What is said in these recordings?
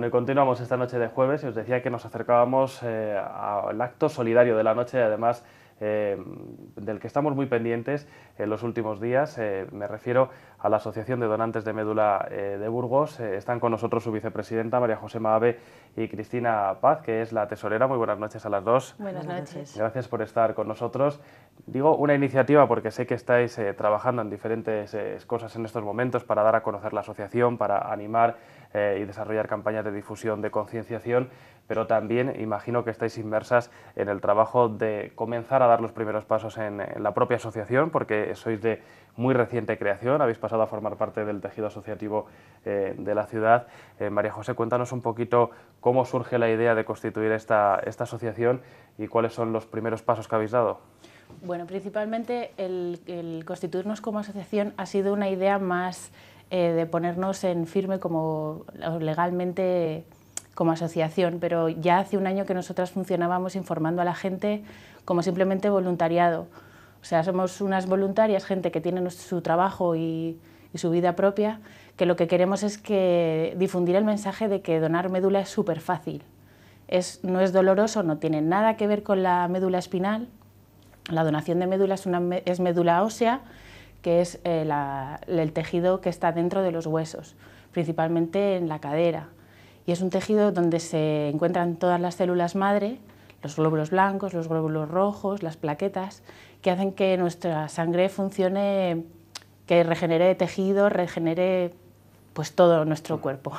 Bueno, y continuamos esta noche de jueves y os decía que nos acercábamos eh, al acto solidario de la noche, además eh, del que estamos muy pendientes en los últimos días. Eh, me refiero a la Asociación de Donantes de Médula eh, de Burgos. Eh, están con nosotros su vicepresidenta, María José Maave, y Cristina Paz, que es la tesorera. Muy buenas noches a las dos. Buenas noches. Gracias por estar con nosotros. Digo una iniciativa porque sé que estáis eh, trabajando en diferentes cosas en estos momentos para dar a conocer la asociación, para animar y desarrollar campañas de difusión, de concienciación, pero también imagino que estáis inmersas en el trabajo de comenzar a dar los primeros pasos en la propia asociación, porque sois de muy reciente creación, habéis pasado a formar parte del tejido asociativo eh, de la ciudad. Eh, María José, cuéntanos un poquito cómo surge la idea de constituir esta, esta asociación y cuáles son los primeros pasos que habéis dado. Bueno, principalmente el, constituirnos como asociación ha sido una idea más eh, de ponernos en firme como legalmente como asociación, pero ya hace un año que nosotras funcionábamos informando a la gente como simplemente voluntariado. O sea, somos unas voluntarias, gente que tiene su trabajo y, su vida propia, que lo que queremos es que difundir el mensaje de que donar médula es súper fácil. Es, no es doloroso, no tiene nada que ver con la médula espinal. La donación de médula es, es médula ósea, que es eh, el tejido que está dentro de los huesos, principalmente en la cadera. Y es un tejido donde se encuentran todas las células madre, los glóbulos blancos, los glóbulos rojos, las plaquetas, que hacen que nuestra sangre funcione, que regenere tejido, regenere pues todo nuestro mm. cuerpo.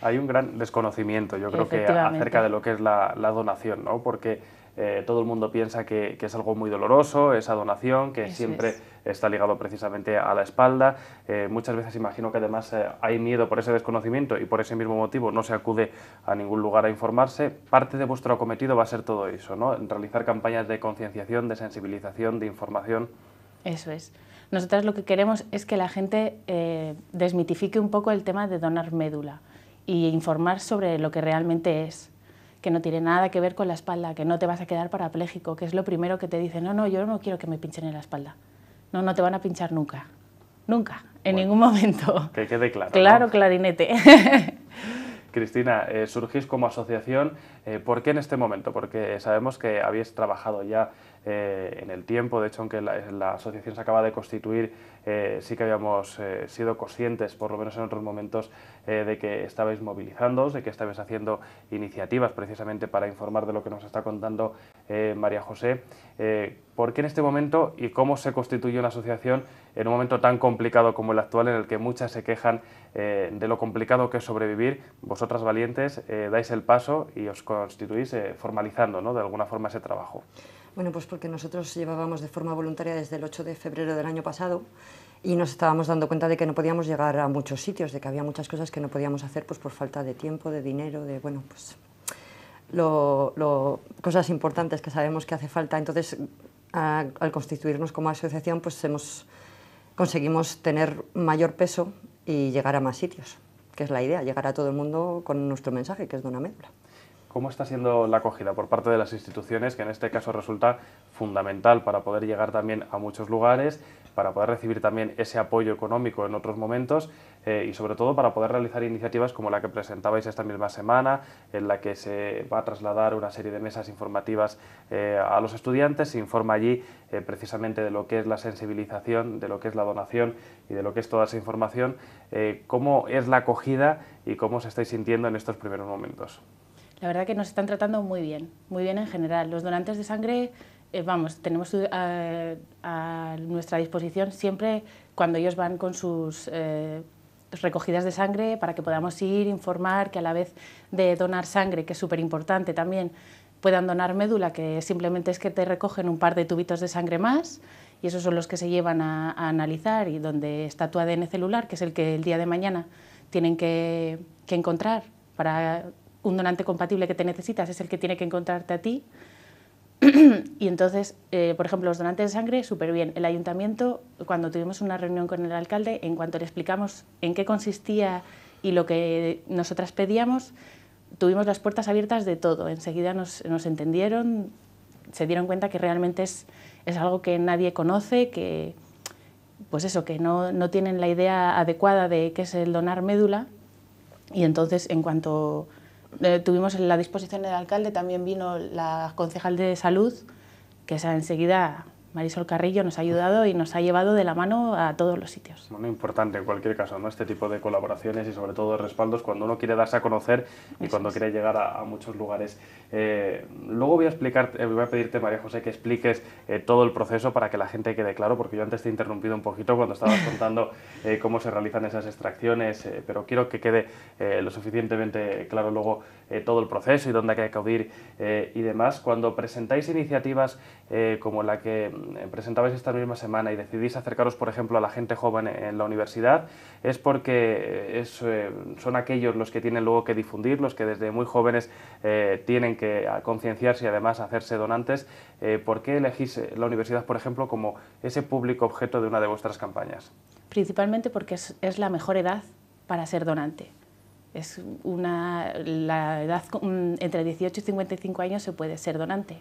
Hay un gran desconocimiento, yo creo que acerca de lo que es la, la donación, ¿no? Porque eh, todo el mundo piensa que, es algo muy doloroso, esa donación que siempre está ligado precisamente a la espalda. Eh, muchas veces imagino que además eh, hay miedo por ese desconocimiento y por ese mismo motivo no se acude a ningún lugar a informarse. Parte de vuestro acometido va a ser todo eso, ¿no? Realizar campañas de concienciación, de sensibilización, de información. Eso es. Nosotras lo que queremos es que la gente desmitifique un poco el tema de donar médula y informar sobre lo que realmente es que no tiene nada que ver con la espalda, que no te vas a quedar parapléjico, que es lo primero que te dicen, no, no, yo no quiero que me pinchen en la espalda. No, no te van a pinchar nunca, nunca, en ningún momento. Que quede claro. Claro, clarinete. Cristina, eh, surgís como asociación, eh, ¿por qué en este momento? Porque sabemos que habéis trabajado ya eh, en el tiempo. De hecho, aunque la, eh, asociación se acaba de constituir, eh, sí que habíamos sido conscientes, por lo menos en otros momentos, de que estabais movilizándoos, de que estabais haciendo iniciativas precisamente para informar de lo que nos está contando María José. ¿Por qué en este momento y cómo se constituye una asociación en un momento tan complicado como el actual, en el que muchas se quejan de lo complicado que es sobrevivir? Vosotras valientes dais el paso y os constituís formalizando de alguna forma ese trabajo. Bueno, pues porque nosotros llevábamos de forma voluntaria desde el 8 de febrero del año pasado y nos estábamos dando cuenta de que no podíamos llegar a muchos sitios, de que había muchas cosas que no podíamos hacer pues por falta de tiempo, de dinero, de bueno, pues lo, cosas importantes que sabemos que hace falta. Entonces, al constituirnos como asociación, pues hemos, conseguimos tener mayor peso y llegar a más sitios, que es la idea, llegar a todo el mundo con nuestro mensaje, que es de una médula. ¿Cómo está siendo la acogida por parte de las instituciones, que en este caso resulta fundamental para poder llegar también a muchos lugares, para poder recibir también ese apoyo económico en otros momentos eh, y sobre todo para poder realizar iniciativas como la que presentabais esta misma semana, en la que se va a trasladar una serie de mesas informativas eh, a los estudiantes, se informa allí eh, precisamente de lo que es la sensibilización, de lo que es la donación y de lo que es toda esa información, cómo es la acogida y cómo os estáis sintiendo en estos primeros momentos la verdad que nos están tratando muy bien, muy bien en general. Los donantes de sangre, eh, vamos, tenemos eh, a, nuestra disposición siempre cuando ellos van con sus eh, recogidas de sangre para que podamos ir, informar, que a la vez de donar sangre, que es súper importante también, puedan donar médula, que simplemente es que te recogen un par de tubitos de sangre más y esos son los que se llevan a, analizar y donde está tu ADN celular, que es el que el día de mañana tienen que, que encontrar para un donante compatible que te necesitas es el que tiene que encontrarte a ti. y entonces, eh, por ejemplo, los donantes de sangre, súper bien. El ayuntamiento, cuando tuvimos una reunión con el alcalde, en cuanto le explicamos en qué consistía y lo que nosotras pedíamos, tuvimos las puertas abiertas de todo. Enseguida nos, entendieron, se dieron cuenta que realmente es, es algo que nadie conoce, que, pues eso, que no, no, tienen la idea adecuada de qué es el donar médula. Y entonces, en cuanto eh, tuvimos en la disposición del alcalde, también vino la concejal de salud, que esa enseguida Marisol Carrillo nos ha ayudado y nos ha llevado de la mano a todos los sitios. Muy importante en cualquier caso, ¿no? Este tipo de colaboraciones y sobre todo de respaldos cuando uno quiere darse a conocer y cuando quiere llegar a, muchos lugares. Eh, luego voy a explicar, eh, voy a pedirte, María José, que expliques eh, todo el proceso para que la gente quede claro, porque yo antes te he interrumpido un poquito cuando estabas contando cómo se realizan esas extracciones, pero quiero que quede lo suficientemente claro luego todo el proceso y dónde hay que acudir y demás. Cuando presentáis iniciativas como la que eh, presentabais esta misma semana y decidís acercaros, por ejemplo, a la gente joven en la universidad, es porque eh, eh, son aquellos los que tienen luego que difundir, los que desde muy jóvenes tienen que ah, concienciarse y además hacerse donantes. ¿Por qué elegís la universidad, por ejemplo, como ese público objeto de una de vuestras campañas? Principalmente porque es, la mejor edad para ser donante es una, la edad entre 18 y 55 años se puede ser donante,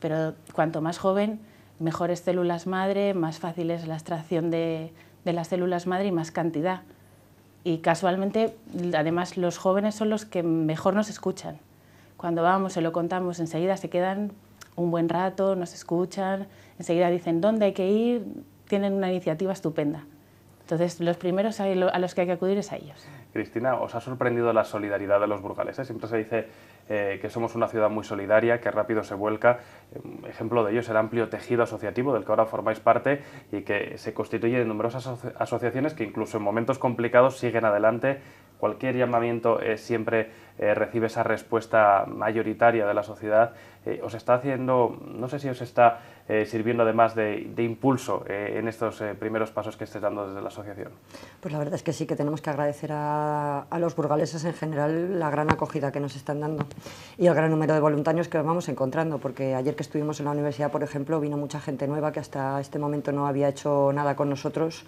pero cuanto más joven mejores células madre, más fácil es la extracción de, las células madre y más cantidad. Y casualmente, además, los jóvenes son los que mejor nos escuchan. Cuando vamos, se lo contamos, enseguida se quedan un buen rato, nos escuchan, enseguida dicen dónde hay que ir, tienen una iniciativa estupenda. Entonces, los primeros a los que hay que acudir es a ellos. Cristina, ¿os ha sorprendido la solidaridad de los burgaleses? Siempre se dice eh, que somos una ciudad muy solidaria, que rápido se vuelca. Eh, ejemplo de ello es el amplio tejido asociativo del que ahora formáis parte y que se constituye en numerosas asociaciones que incluso en momentos complicados siguen adelante cualquier llamamiento eh, siempre eh, recibe esa respuesta mayoritaria de la sociedad, eh, os está haciendo, no sé si os está sirviendo además de, impulso en estos primeros pasos que estés dando desde la asociación. Pues la verdad es que sí, que tenemos que agradecer a, a, los burgaleses en general la gran acogida que nos están dando y el gran número de voluntarios que vamos encontrando, porque ayer que estuvimos en la universidad, por ejemplo, vino mucha gente nueva que hasta este momento no había hecho nada con nosotros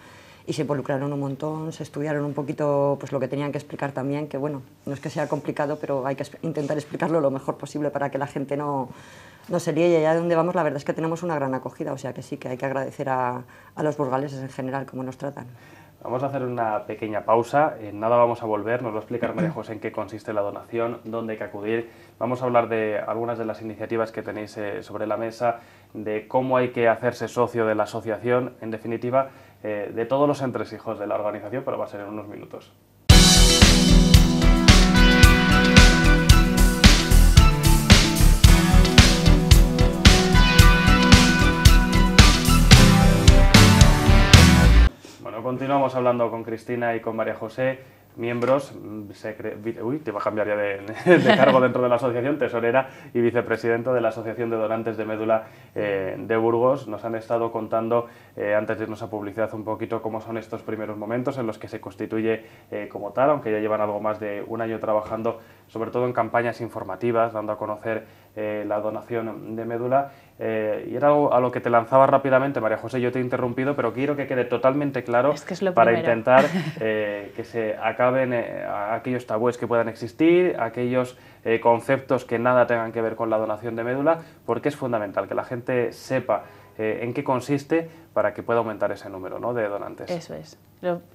y se involucraron un montón, se estudiaron un poquito pues, lo que tenían que explicar también, que bueno, no es que sea complicado, pero hay que intentar explicarlo lo mejor posible para que la gente no, no se líe y allá donde vamos la verdad es que tenemos una gran acogida, o sea que sí que hay que agradecer a, a los burgaleses en general cómo nos tratan. Vamos a hacer una pequeña pausa, en nada vamos a volver, nos va a explicar María José en qué consiste la donación, dónde hay que acudir, vamos a hablar de algunas de las iniciativas que tenéis eh, sobre la mesa, de cómo hay que hacerse socio de la asociación, en definitiva, eh, de todos los entresijos de la organización, pero va a ser en unos minutos. Bueno, continuamos hablando con Cristina y con María José miembros, mm, se uy, te va a cambiar ya de, cargo dentro de la asociación, tesorera y vicepresidente de la Asociación de Donantes de Médula eh, de Burgos. Nos han estado contando, eh, antes de irnos a publicidad, un poquito cómo son estos primeros momentos en los que se constituye eh, como tal, aunque ya llevan algo más de un año trabajando sobre todo en campañas informativas, dando a conocer eh, la donación de médula. Eh, y era algo a lo que te lanzaba rápidamente, María José, yo te he interrumpido, pero quiero que quede totalmente claro para intentar eh, que se acaben aquellos tabúes que puedan existir, aquellos conceptos que nada tengan que ver con la donación de médula, porque es fundamental que la gente sepa en qué consiste para que pueda aumentar ese número ¿no? de donantes. Eso es.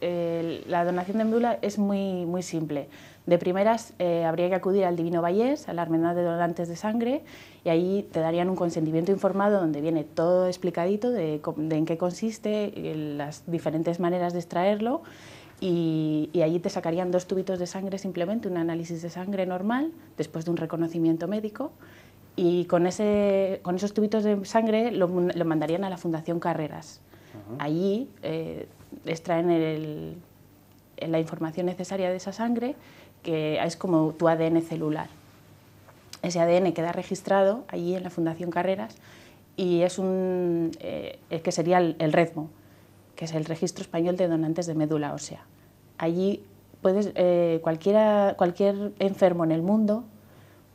Eh, la donación de médula es muy, muy simple. De primeras, eh, habría que acudir al Divino Vallés, a la Hermandad de Donantes de Sangre, y ahí te darían un consentimiento informado donde viene todo explicadito de, en qué consiste, eh, las diferentes maneras de extraerlo, y, allí te sacarían dos tubitos de sangre simplemente, un análisis de sangre normal, después de un reconocimiento médico, y con, ese, con esos tubitos de sangre lo, mandarían a la Fundación Carreras. Allí extraen la información necesaria de esa sangre, que es como tu ADN celular. Ese ADN queda registrado allí en la Fundación Carreras y es un, eh, que sería el, RETMO, REDMO, que es el Registro Español de Donantes de Médula Ósea. Allí puedes, eh, cualquiera, cualquier enfermo en el mundo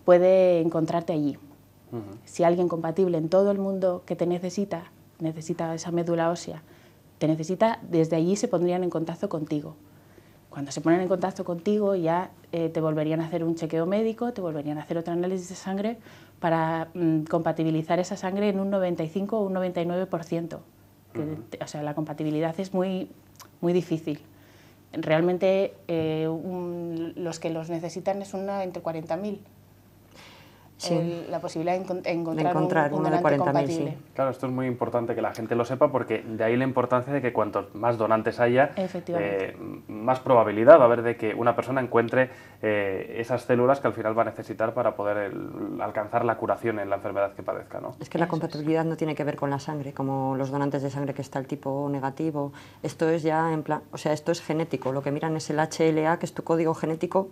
puede encontrarte allí. Si alguien compatible en todo el mundo que te necesita, necesita esa médula ósea, necesita, desde allí se pondrían en contacto contigo. Cuando se ponen en contacto contigo ya eh, te volverían a hacer un chequeo médico, te volverían a hacer otro análisis de sangre para mm, compatibilizar esa sangre en un 95 o un 99%. Que, O sea, la compatibilidad es muy, muy difícil realmente eh, los que los necesitan es una entre 40.000 la posibilidad de, encontrar, de un, donante de 40 compatible. Sí. Claro, esto es muy importante que la gente lo sepa porque de ahí la importancia de que cuantos más donantes haya, eh, más probabilidad va a haber de que una persona encuentre eh, esas células que al final va a necesitar para poder alcanzar la curación en la enfermedad que padezca. ¿no? Es que la compatibilidad no tiene que ver con la sangre, como los donantes de sangre que está el tipo negativo. Esto es ya en plan, o sea, esto es genético. Lo que miran es el HLA, que es tu código genético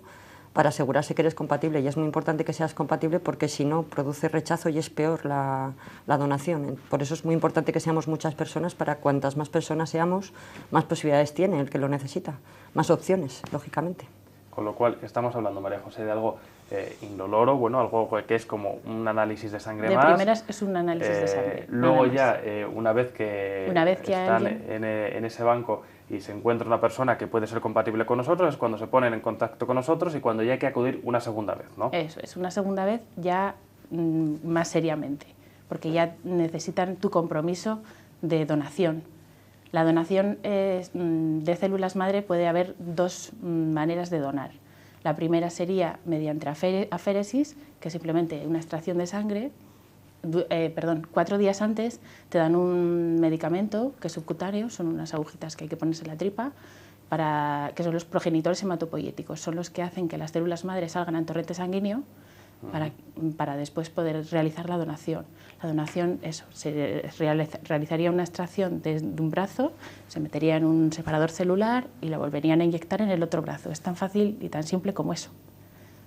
para asegurarse que eres compatible. Y es muy importante que seas compatible porque si no, produce rechazo y es peor la, donación. Por eso es muy importante que seamos muchas personas para cuantas más personas seamos, más posibilidades tiene el que lo necesita, más opciones, lógicamente. Con lo cual, estamos hablando, María José, de algo eh, indoloro, bueno, algo que es como un análisis de sangre más. De primeras es un análisis de sangre. Eh, luego ya, eh, una vez que, una vez que están en, en ese banco, y se encuentra una persona que puede ser compatible con nosotros, es cuando se ponen en contacto con nosotros y cuando ya hay que acudir una segunda vez, ¿no? Eso es, una segunda vez ya mm, más seriamente, porque ya necesitan tu compromiso de donación. La donación mm, de células madre puede haber dos mm, maneras de donar. La primera sería mediante aféresis, que es simplemente una extracción de sangre, eh, perdón, cuatro días antes te dan un medicamento que es subcutáneo, son unas agujitas que hay que ponerse en la tripa, para, que son los progenitores hematopoyéticos, son los que hacen que las células madres salgan en torrente sanguíneo para, después poder realizar la donación. La donación, eso, se realizaría una extracción de, de, un brazo, se metería en un separador celular y la volverían a inyectar en el otro brazo. Es tan fácil y tan simple como eso.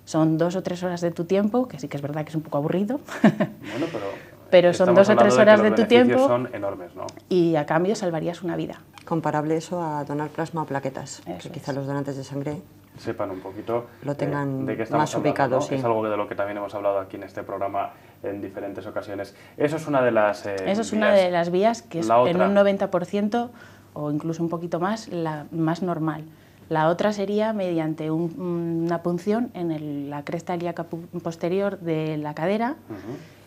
Son dos o tres horas de tu tiempo, que sí que es verdad que es un poco aburrido. Bueno, pero, pero son dos o tres horas de, tu tiempo. Son enormes, ¿no? Y a cambio salvarías una vida. Comparable eso a donar plasma a plaquetas, que quizá los donantes de sangre sepan un poquito lo eh, tengan de más ubicado. Sí. Es algo de lo que también hemos hablado aquí en este programa en diferentes ocasiones. Eso es una de las eh, Eso es una de las vías que es en un 90% o incluso un poquito más la más normal. La otra sería mediante una punción en la cresta ilíaca posterior de la cadera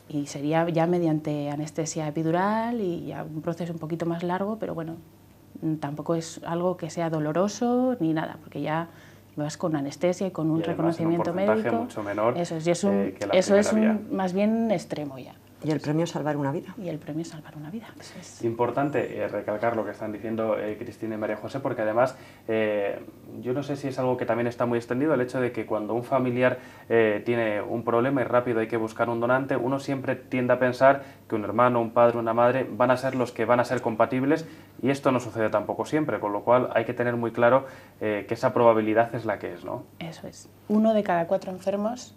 y sería ya mediante anestesia epidural y un proceso un poquito más largo, pero bueno, tampoco es algo que sea doloroso ni nada, porque ya vas con anestesia y con un reconocimiento médico. eso es, eh, eso es más bien extremo ya. Y el premio Salvar una Vida. Y el premio Salvar una Vida. es. Importante eh, recalcar lo que están diciendo eh, Cristina y María José, porque además eh, yo no sé si es algo que también está muy extendido, el hecho de que cuando un familiar tiene un problema y rápido hay que buscar un donante, uno siempre tiende a pensar que un hermano, un padre, una madre van a ser los que van a ser compatibles y esto no sucede tampoco siempre, con lo cual hay que tener muy claro que esa probabilidad es la que es, ¿no? Eso es. Uno de cada cuatro enfermos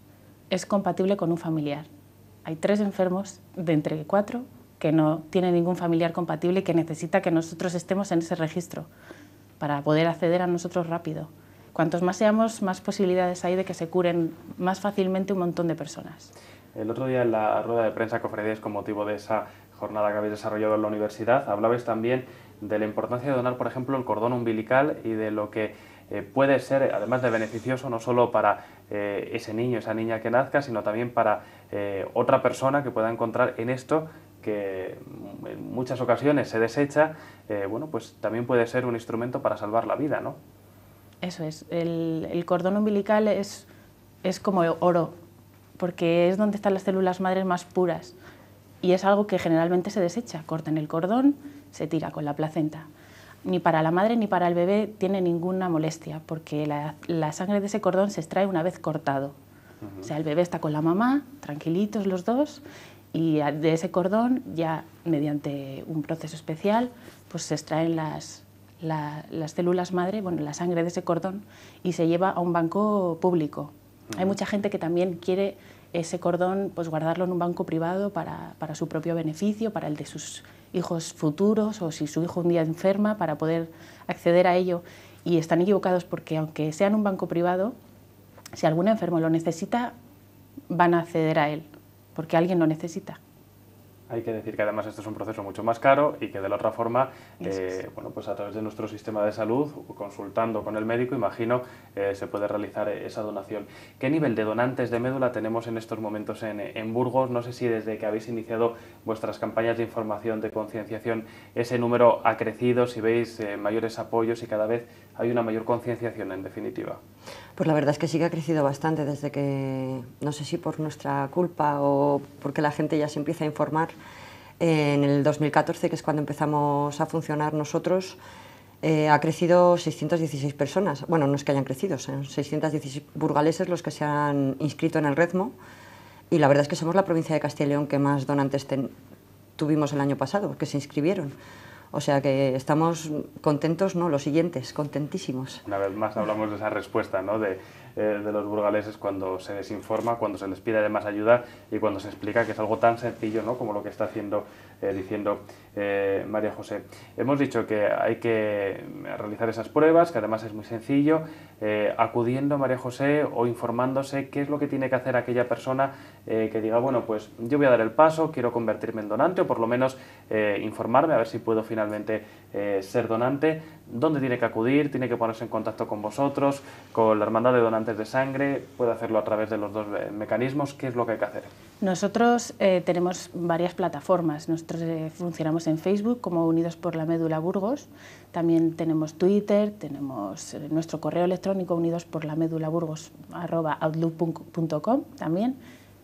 es compatible con un familiar hay tres enfermos de entre cuatro que no tiene ningún familiar compatible y que necesita que nosotros estemos en ese registro para poder acceder a nosotros rápido. Cuantos más seamos, más posibilidades hay de que se curen más fácilmente un montón de personas. El otro día en la rueda de prensa que ofrecéis con motivo de esa jornada que habéis desarrollado en la universidad, hablabais también de la importancia de donar, por ejemplo, el cordón umbilical y de lo que eh, puede ser, además de beneficioso, no solo para eh, ese niño, esa niña que nazca, sino también para eh, otra persona que pueda encontrar en esto que mm, en muchas ocasiones se desecha, bueno, pues también puede ser un instrumento para salvar la vida, ¿no? Eso es. El, cordón umbilical es, es como oro, porque es donde están las células madres más puras y es algo que generalmente se desecha. Cortan el cordón, se tira con la placenta ni para la madre ni para el bebé tiene ninguna molestia, porque la, sangre de ese cordón se extrae una vez cortado. O sea, el bebé está con la mamá, tranquilitos los dos, y de ese cordón ya mediante un proceso especial pues se extraen las, las células madre, bueno, la sangre de ese cordón, y se lleva a un banco público. Hay mucha gente que también quiere ese cordón pues guardarlo en un banco privado para, para, su propio beneficio, para el de sus hijos futuros o si su hijo un día enferma para poder acceder a ello. Y están equivocados porque aunque sea en un banco privado, si algún enfermo lo necesita, van a acceder a él, porque alguien lo necesita. Hay que decir que además esto es un proceso mucho más caro y que de la otra forma, eh, bueno, pues a través de nuestro sistema de salud, consultando con el médico, imagino, eh, se puede realizar esa donación. ¿Qué nivel de donantes de médula tenemos en estos momentos en, en Burgos? No sé si desde que habéis iniciado vuestras campañas de información, de concienciación, ese número ha crecido, si veis eh, mayores apoyos y cada vez hay una mayor concienciación en definitiva. Pues la verdad es que sí que ha crecido bastante desde que, no sé si por nuestra culpa o porque la gente ya se empieza a informar, eh, en el 2014, que es cuando empezamos a funcionar nosotros, eh, ha crecido 616 personas. Bueno, no es que hayan crecido, son 616 burgaleses los que se han inscrito en el Redmo y la verdad es que somos la provincia de Castilla y León que más donantes tuvimos el año pasado, que se inscribieron. O sea que estamos contentos, ¿no? Los siguientes, contentísimos. Una vez más hablamos de esa respuesta, ¿no? De, eh, los burgaleses cuando se les informa, cuando se les pide más ayuda y cuando se explica que es algo tan sencillo, ¿no? Como lo que está haciendo eh, diciendo, eh, María José, hemos dicho que hay que realizar esas pruebas, que además es muy sencillo, acudiendo eh, acudiendo María José o informándose qué es lo que tiene que hacer aquella persona que diga, bueno, pues yo voy a dar el paso, quiero convertirme en donante o por lo menos informarme a ver si puedo finalmente ser donante dónde tiene que acudir, tiene que ponerse en contacto con vosotros, con la Hermandad de Donantes de Sangre, puede hacerlo a través de los dos eh, mecanismos, ¿qué es lo que hay que hacer? Nosotros eh, tenemos varias plataformas, nosotros eh, funcionamos en Facebook como Unidos por la Médula Burgos, también tenemos Twitter, tenemos nuestro correo electrónico unidos por la médula burgos también,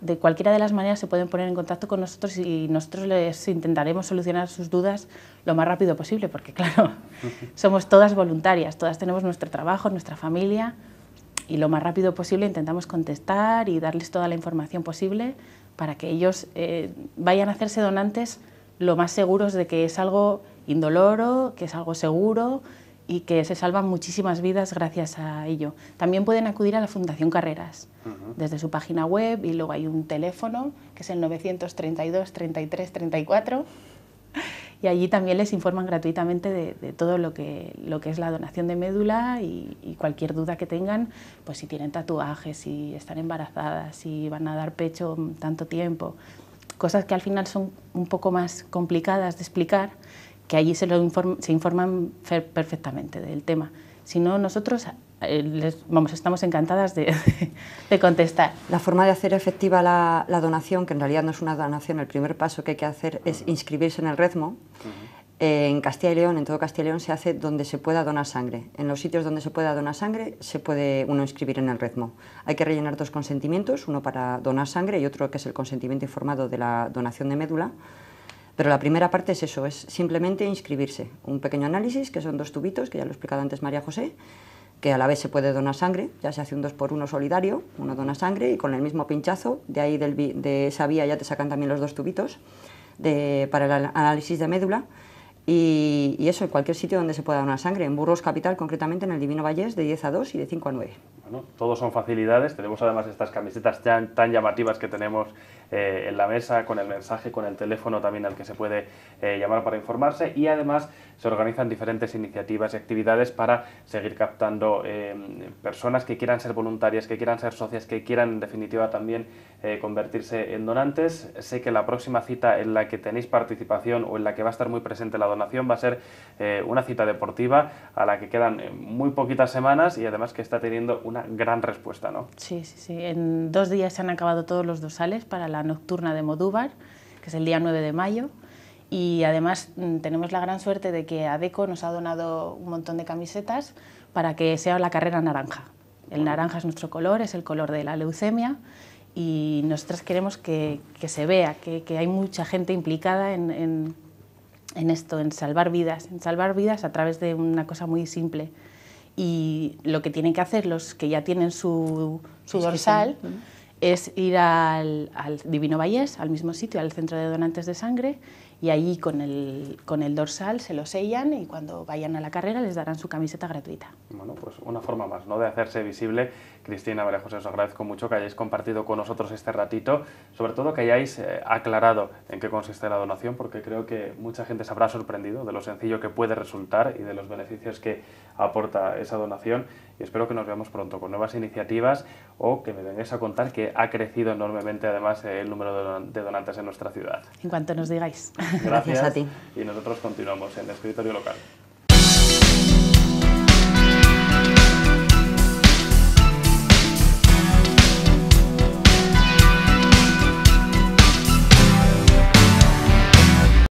de cualquiera de las maneras se pueden poner en contacto con nosotros y nosotros les intentaremos solucionar sus dudas lo más rápido posible, porque claro, somos todas voluntarias, todas tenemos nuestro trabajo, nuestra familia y lo más rápido posible intentamos contestar y darles toda la información posible para que ellos eh, vayan a hacerse donantes lo más seguros de que es algo indoloro, que es algo seguro y que se salvan muchísimas vidas gracias a ello. También pueden acudir a la Fundación Carreras. Mm desde su página web y luego hay un teléfono que es el 932 33 34 y allí también les informan gratuitamente de, todo lo que, lo que es la donación de médula y, cualquier duda que tengan, pues si tienen tatuajes, si están embarazadas, si van a dar pecho tanto tiempo, cosas que al final son un poco más complicadas de explicar, que allí se, lo se informan perfectamente del tema. Si no, nosotros eh, vamos, estamos encantadas de, contestar. La forma de hacer efectiva la, donación, que en realidad no es una donación, el primer paso que hay que hacer es inscribirse en el REDMO. Eh, en Castilla y León, en todo Castilla y León, se hace donde se pueda donar sangre. En los sitios donde se pueda donar sangre, se puede uno inscribir en el REDMO. Hay que rellenar dos consentimientos, uno para donar sangre y otro que es el consentimiento informado de la donación de médula. Pero la primera parte es eso, es simplemente inscribirse. Un pequeño análisis, que son dos tubitos, que ya lo he explicado antes María José, que a la vez se puede donar sangre, ya se hace un 2 por 1 solidario, uno dona sangre y con el mismo pinchazo, de ahí del, de esa vía ya te sacan también los dos tubitos de, para el análisis de médula. Y, y, eso, en cualquier sitio donde se pueda donar sangre, en Burgos Capital concretamente, en el Divino Vallés, de 10 a 2 y de 5 a 9 todos son facilidades. Tenemos además estas camisetas tan, llamativas que tenemos eh, en la mesa, con el mensaje, con el teléfono también al que se puede eh, llamar para informarse. Y además se organizan diferentes iniciativas y actividades para seguir captando eh, personas que quieran ser voluntarias, que quieran ser socias, que quieran en definitiva también convertirse en donantes. Sé que la próxima cita en la que tenéis participación o en la que va a estar muy presente la donación va a ser una cita deportiva a la que quedan muy poquitas semanas y además que está teniendo una gran respuesta, ¿no? Sí, sí, sí. En dos días se han acabado todos los dosales para la nocturna de Modúbar, que es el día 9 de mayo. Y además mm, tenemos la gran suerte de que ADECO nos ha donado un montón de camisetas para que sea la carrera naranja. El naranja es nuestro color, es el color de la leucemia y nosotras queremos que, se vea que, hay mucha gente implicada en, esto, en salvar vidas, en salvar vidas a través de una cosa muy simple, y lo que tienen que hacer los que ya tienen su, dorsal es ir al, al Divino Vallés, al mismo sitio, al centro de donantes de sangre, y ahí con el, con el dorsal se lo sellan y cuando vayan a la carrera les darán su camiseta gratuita. Bueno, pues una forma más ¿no? de hacerse visible. Cristina, María José, os agradezco mucho que hayáis compartido con nosotros este ratito, sobre todo que hayáis eh, aclarado en qué consiste la donación, porque creo que mucha gente se habrá sorprendido de lo sencillo que puede resultar y de los beneficios que aporta esa donación. Y espero que nos veamos pronto con nuevas iniciativas o que me vengáis a contar que ha crecido enormemente además el número de donantes en nuestra ciudad. En cuanto nos digáis. Gracias, a ti. Y nosotros continuamos en escritorio local.